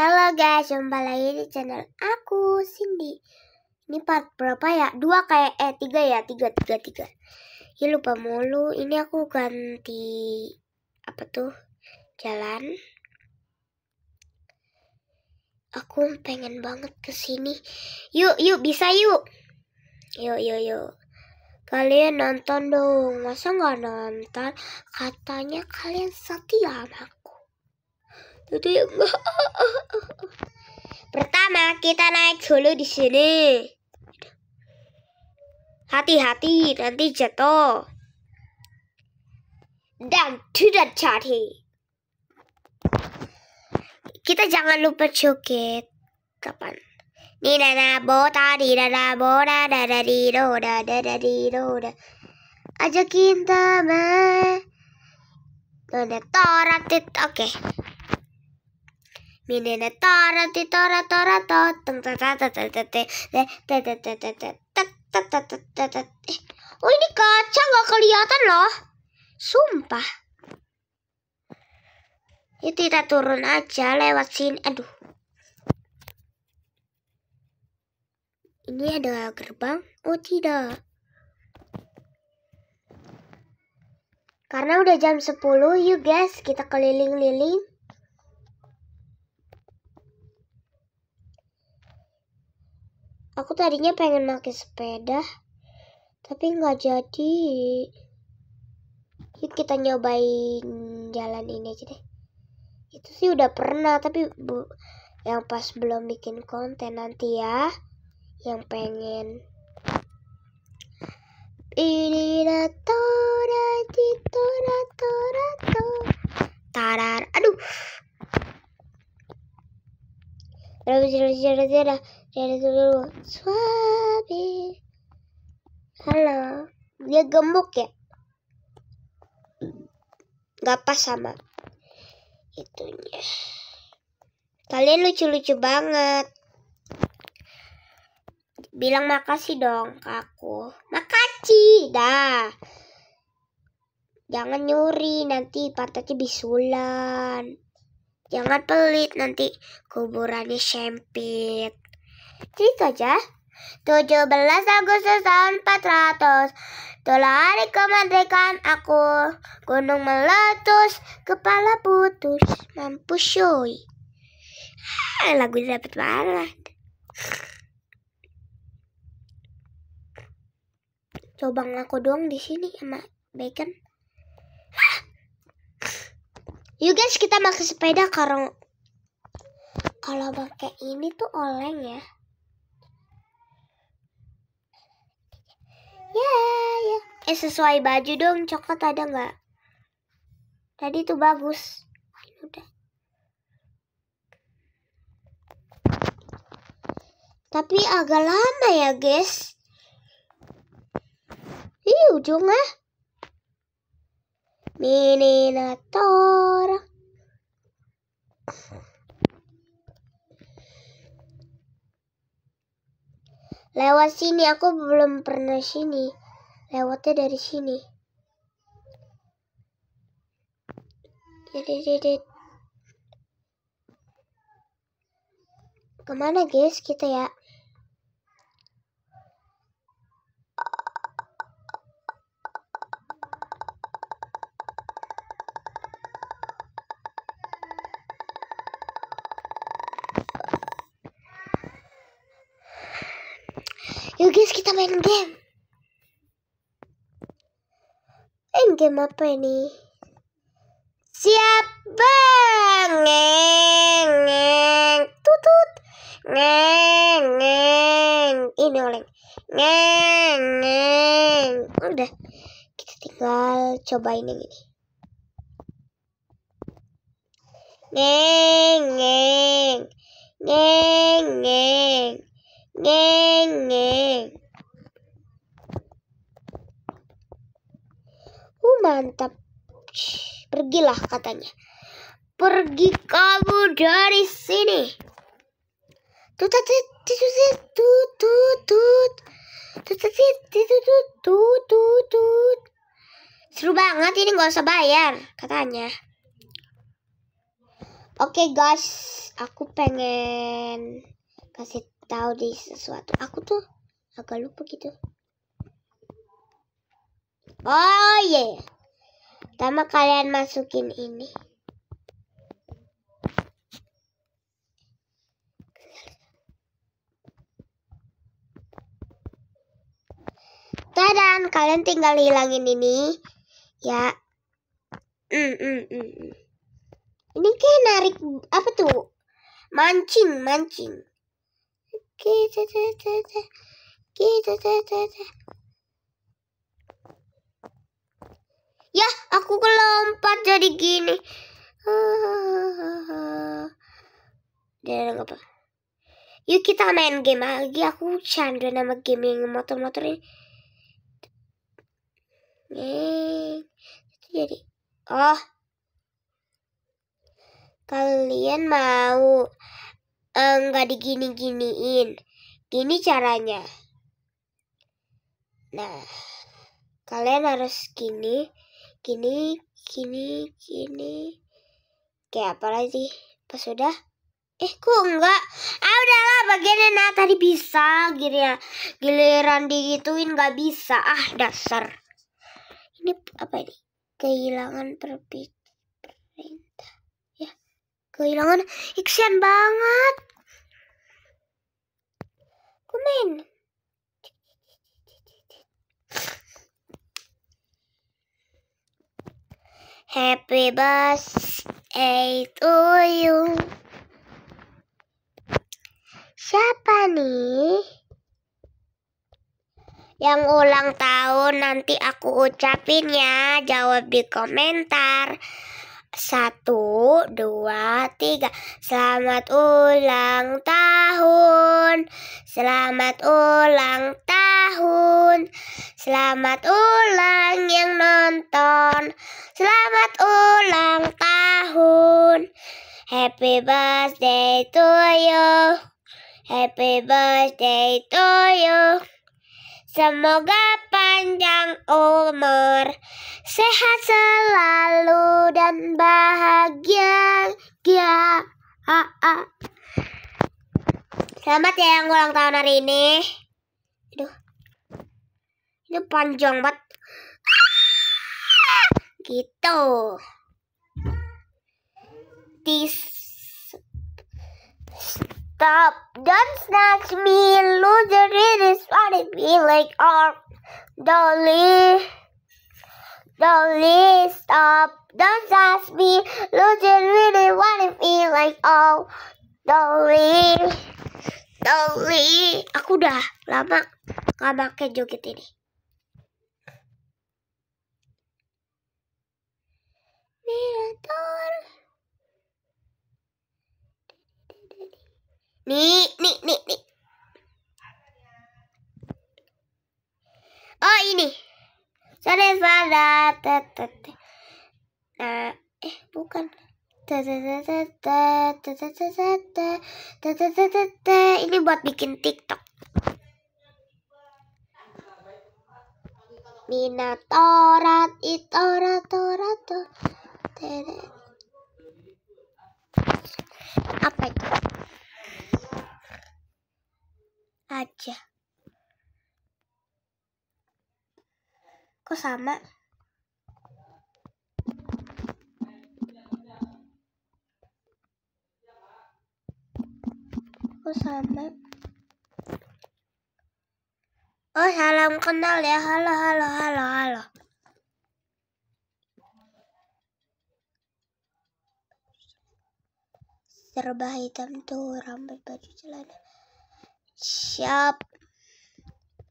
Halo guys, jumpa lagi di channel aku, Cindy. Ini part berapa ya? Dua kayak, eh tiga ya, tiga, tiga, tiga. Ya lupa mulu, ini aku ganti, apa tuh, jalan. Aku pengen banget kesini. Yuk, yuk, bisa yuk. Yuk, yuk, yuk. Kalian nonton dong, masa gak nonton? Katanya kalian setia anak jadi enggak pertama kita naik dulu di sini hati-hati nanti jatuh dan tidak jadi kita jangan lupa joget kapan ni da na bo ta di da da bo da da da di do da da da di do da ajakin teman Nah, toratit, oke. Okay minene tora ti tora tora to tem ta ta ta ta ta te te te te te te te te te te te te Oh ini kaca nggak kelihatan loh, sumpah. Yuk kita turun aja lewat sini. Aduh. Ini ada gerbang? Oh tidak. Karena udah jam 10, yuk guys, kita keliling-liling. Aku tadinya pengen pakai sepeda, tapi nggak jadi. Yuk kita nyobain jalan ini aja deh. Itu sih udah pernah, tapi bu yang pas belum bikin konten nanti ya. Yang pengen ini rata rata rata rata. tarar aduh Terus, terus, terus, dari dulu suami halo dia gemuk ya nggak pas sama itunya kalian lucu-lucu banget bilang makasih dong ke aku makasih dah jangan nyuri nanti pantatnya bisulan jangan pelit nanti kuburannya sempit Klik aja. 17 Agustus tahun 400 Telah hari kemerdekaan aku Gunung meletus Kepala putus mampu syoi. Eh, lagu dapat banget Coba ngaku doang di sini sama bacon. Yuk guys kita pakai sepeda karena kalau pakai ini tuh oleng ya. Ya, yeah, ya. Eh sesuai baju dong, coklat ada nggak? Tadi tuh bagus. Udah. Tapi agak lama ya, guys. Di ujungnya. Mininator. Lewat sini, aku belum pernah sini. Lewatnya dari sini. Jadi, kemana guys kita ya? Yuk guys kita main game. Main game apa ini? Siap bang, ngeng ngeng tutut ngeng ngeng ini oleng ngeng ngeng udah kita tinggal cobain yang ini ngeng ngeng ngeng ngeng ngengeng, uh mantap pergilah katanya pergi kamu dari sini tut tut tut tut tut tut Seru banget ini gak usah bayar katanya. Oke okay, guys, aku pengen kasih tahu di sesuatu aku tuh agak lupa gitu oh iya yeah. pertama kalian masukin ini dan kalian tinggal hilangin ini ya mm, mm, mm, mm. ini kayak narik apa tuh mancing mancing Gece gece gece gece Ya aku kelompat jadi gini. Dan apa? Yuk kita main game lagi. Aku candu nama game yang motor-motor ini. Nih, jadi oh kalian mau enggak eh, digini-giniin. Gini caranya. Nah, kalian harus gini, gini, gini, gini. Kayak apa lagi? Pas sudah, Eh kok enggak? Ah udahlah Bagiannya nah, tadi bisa giliran ya. giliran digituin nggak bisa ah dasar. Ini apa ini? Kehilangan perpik, perpikiran kehilangan Iksian banget. Komen. Happy birthday to you. Siapa nih? Yang ulang tahun nanti aku ucapin ya. Jawab di komentar. Satu, dua, tiga. Selamat ulang tahun. Selamat ulang tahun. Selamat ulang yang nonton. Selamat ulang tahun. Happy birthday to you. Happy birthday to you. Semoga panjang umur sehat selalu dan bahagia. Ya, a, a. Selamat ya yang ulang tahun hari ini. Aduh, itu panjang banget. Gitu. This Stop, don't snatch me, loser, it is what it be like, or dolly the list of don't ask me losing really what it like oh Dolly Dolly aku udah lama gak pakai joget ini Mirator Nih, nih, nih, nih. Oh, ini. Sore pada tetet. Nah, eh bukan. Ini buat bikin TikTok. Minatorat itoratorato. Apa itu? Aja. Kok sama? Kok sama? Oh, salam kenal ya. Halo, halo, halo, halo. Serba hitam tuh, rambut baju celana. Siap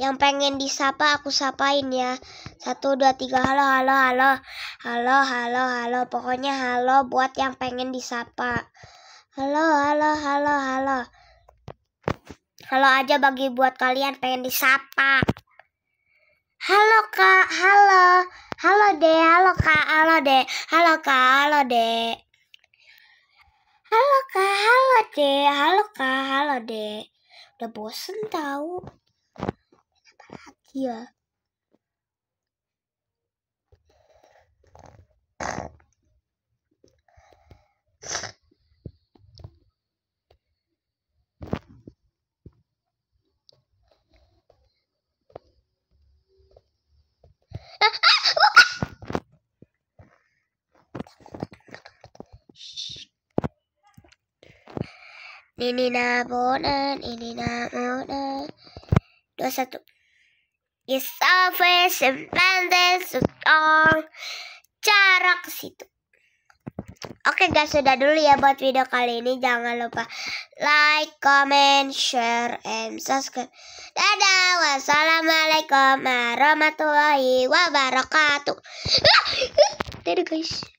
yang pengen disapa aku sapain ya. Satu, dua, tiga, halo, halo, halo. Halo, halo, halo. Pokoknya halo buat yang pengen disapa. Halo, halo, halo, halo. Halo aja bagi buat kalian pengen disapa. Halo kak, halo. Halo deh, halo kak, halo deh. Halo kak, halo deh. Halo kak, halo deh. Halo kak, halo deh. Udah bosen tau hier. Iya. Ini nabonan, ini nabonan. Dua satu. Is always independent, strong, cara ke situ. Oke guys, sudah dulu ya buat video kali ini. Jangan lupa like, comment, share, and subscribe. Dadah, wassalamualaikum warahmatullahi wabarakatuh. Ah, ah. Dadah guys.